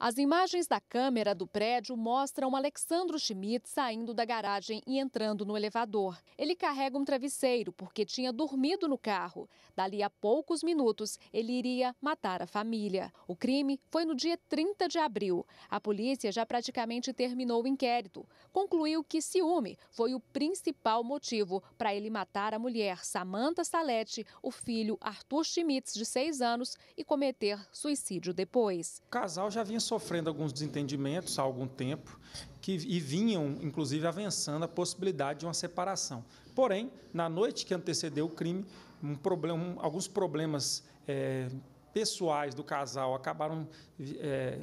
As imagens da câmera do prédio mostram Alexandro Schmidt saindo da garagem e entrando no elevador. Ele carrega um travesseiro porque tinha dormido no carro. Dali a poucos minutos, ele iria matar a família. O crime foi no dia 30 de abril. A polícia já praticamente terminou o inquérito. Concluiu que ciúme foi o principal motivo para ele matar a mulher Samantha Salete, o filho Arthur Schmitz, de 6 anos, e cometer suicídio depois. O casal já vinha sofrendo alguns desentendimentos há algum tempo que, e vinham, inclusive, avançando a possibilidade de uma separação. Porém, na noite que antecedeu o crime, um problema, alguns problemas é, pessoais do casal acabaram é,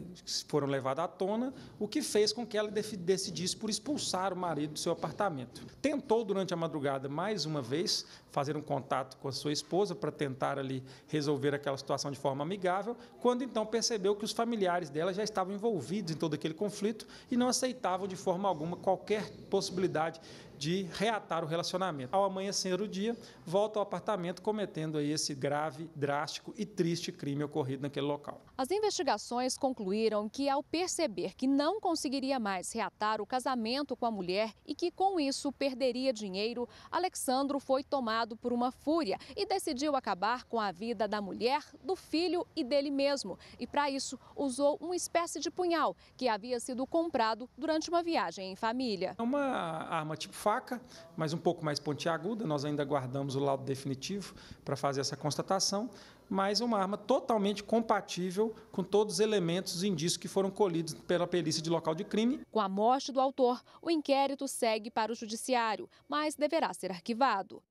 foram levadas à tona, o que fez com que ela decidisse por expulsar o marido do seu apartamento. Tentou durante a madrugada mais uma vez fazer um contato com a sua esposa para tentar ali resolver aquela situação de forma amigável, quando então percebeu que os familiares dela já estavam envolvidos em todo aquele conflito e não aceitavam de forma alguma qualquer possibilidade de reatar o relacionamento. Ao amanhecer o dia, volta ao apartamento cometendo aí esse grave, drástico e triste crime ocorrido naquele local. As investigações concluíram que ao perceber que não conseguiria mais reatar o casamento com a mulher e que com isso perderia dinheiro, Alexandro foi tomado por uma fúria e decidiu acabar com a vida da mulher, do filho e dele mesmo. E para isso usou uma espécie de punhal que havia sido comprado durante uma viagem em família. É uma arma tipo faca, mas um pouco mais pontiaguda. Nós ainda guardamos o laudo definitivo para fazer essa constatação, mas uma arma totalmente compatível com todos os elementos e indícios que foram colhidos pela perícia de local de crime. Com a morte do autor, o inquérito segue para o judiciário, mas deverá ser arquivado.